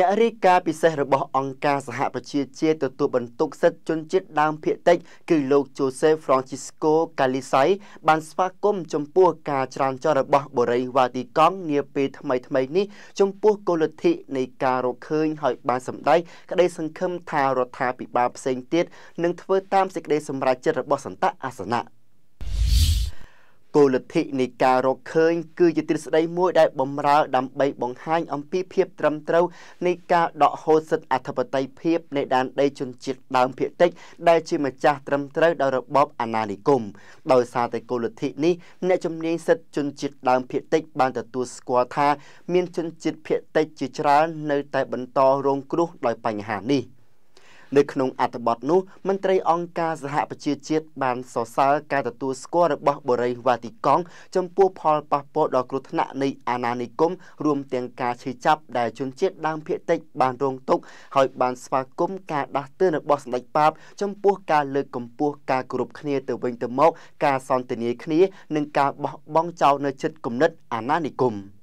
អ្នករាយការណ៍ពិសេសរបស់អង្គការសហប្រជាជាតិទទួលបន្ទុកសិទ្ធិជនជាតិដើមភាគតិចគឺលោក Joseph Francisco Calisay បានស្វាគមន៍ចំពោះការច្រានចោលរបស់បូរីវ៉ាទីកង់នាពេលថ្មីថ្មីនេះចំពោះគោលលទ្ធិនៃការរកឃើញហើយបានសម្ដែងក្តីសង្ឃឹមថារដ្ឋាភិបាលផ្សេងទៀតនឹងធ្វើតាមសេចក្តីសម្រេចចិត្តរបស់សន្តៈអាសនៈគោលលទ្ធិនៃការរកឃើញគឺជាទ្រឹស្ដីមួយដែលបំរើដើម្បីបង្ហាញ អំពីភាពត្រឹមត្រូវនៃការដកហូតសិទ្ធិអធិបតេយ្យភាពនៃដែនដីជនជាតិដើមភាគតិច ដែលជាម្ចាស់ត្រឹមត្រូវដោយរបបអាណានិគមដោយសារតែគោលលទ្ធិនេះអ្នកជំនាញសិទ្ធិជនជាតិដើមភាគតិចបានទទួលស្គាល់ថា មាន ជនជាតិភាគតិចជាច្រើននៅតែបន្តរងគ្រោះដោយបញ្ហានេះ។នៅក្នុងអត្ថបទនោះមន្ត្រីអង្គការសហប្រជាជាតិបានសរសើរការទទួលស្គាល់របស់បរិយវ៉ាទីកង់ចំពោះផលប៉ះពាល់ដល់គ្រោះថ្នាក់នៃអាណានិគមរួមទាំងការឈឺចាប់ដែលជនជាតិដើមភាគតិចបានរងទុក្ខហើយបានស្វាគមន៍ការដាស់តឿនរបស់សម្ដេចបាប ចំពោះការលើកកម្ពស់ការគោរពគ្នាទៅវិញទៅមកការសន្ទនាគ្នា និងការបោះបង់ចោលនៅចិត្តគំនិតអាណានិគម។